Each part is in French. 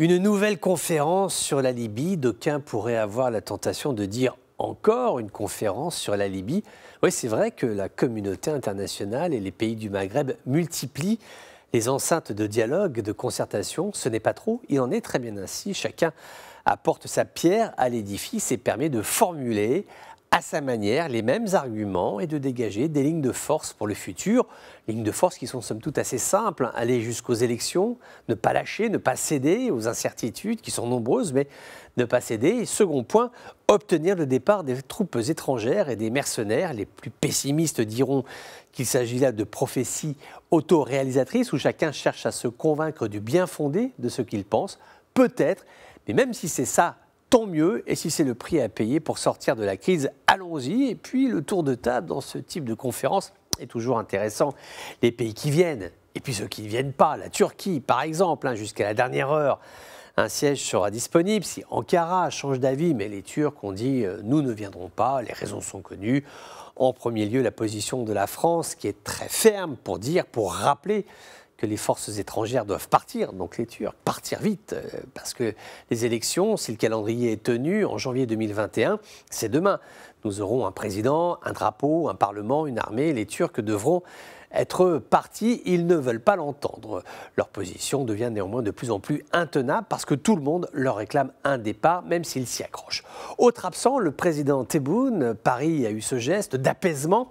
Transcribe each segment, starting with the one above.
Une nouvelle conférence sur la Libye. D'aucuns pourraient avoir la tentation de dire encore une conférence sur la Libye. Oui, c'est vrai que la communauté internationale et les pays du Maghreb multiplient les enceintes de dialogue, de concertation. Ce n'est pas trop, il en est très bien ainsi. Chacun apporte sa pierre à l'édifice et permet de formuler à sa manière les mêmes arguments et de dégager des lignes de force pour le futur, lignes de force qui sont somme toute assez simples, hein. aller jusqu'aux élections, ne pas lâcher, ne pas céder aux incertitudes qui sont nombreuses, mais ne pas céder. Et second point, obtenir le départ des troupes étrangères et des mercenaires. Les plus pessimistes diront qu'il s'agit là de prophéties autoréalisatrices où chacun cherche à se convaincre du bien fondé de ce qu'il pense, peut-être, mais même si c'est ça tant mieux. Et si c'est le prix à payer pour sortir de la crise, allons-y. Et puis le tour de table dans ce type de conférence est toujours intéressant. Les pays qui viennent, et puis ceux qui ne viennent pas, la Turquie par exemple, hein, jusqu'à la dernière heure. Un siège sera disponible si Ankara change d'avis, mais les Turcs ont dit euh, nous ne viendrons pas, les raisons sont connues. En premier lieu, la position de la France qui est très ferme pour dire, pour rappeler que les forces étrangères doivent partir, donc les Turcs, partir vite, euh, parce que les élections, si le calendrier est tenu en janvier 2021, c'est demain. Nous aurons un président, un drapeau, un parlement, une armée, les Turcs devront être partis, ils ne veulent pas l'entendre. Leur position devient néanmoins de plus en plus intenable parce que tout le monde leur réclame un départ, même s'ils s'y accrochent. Autre absent, le président Tebboune, Paris a eu ce geste d'apaisement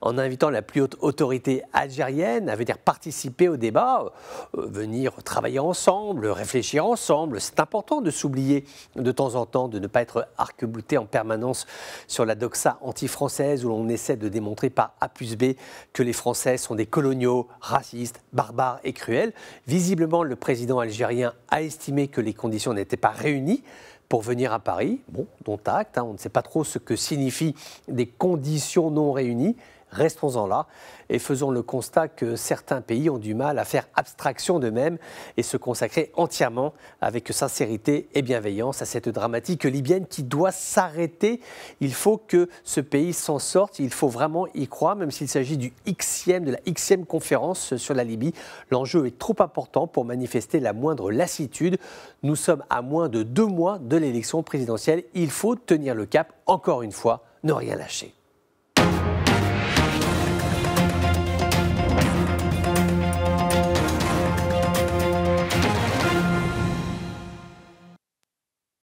en invitant la plus haute autorité algérienne à venir participer au débat, euh, venir travailler ensemble, réfléchir ensemble. C'est important de s'oublier de temps en temps, de ne pas être arc en permanence sur la doxa anti-française où l'on essaie de démontrer par A plus B que les Français sont des coloniaux, racistes, barbares et cruels. Visiblement, le président algérien a estimé que les conditions n'étaient pas réunies pour venir à Paris. Bon, dont acte, hein, on ne sait pas trop ce que signifient des conditions non réunies, Restons-en là et faisons le constat que certains pays ont du mal à faire abstraction d'eux-mêmes et se consacrer entièrement avec sincérité et bienveillance à cette dramatique libyenne qui doit s'arrêter. Il faut que ce pays s'en sorte, il faut vraiment y croire, même s'il s'agit du Xème, de la Xème conférence sur la Libye. L'enjeu est trop important pour manifester la moindre lassitude. Nous sommes à moins de deux mois de l'élection présidentielle. Il faut tenir le cap, encore une fois, ne rien lâcher.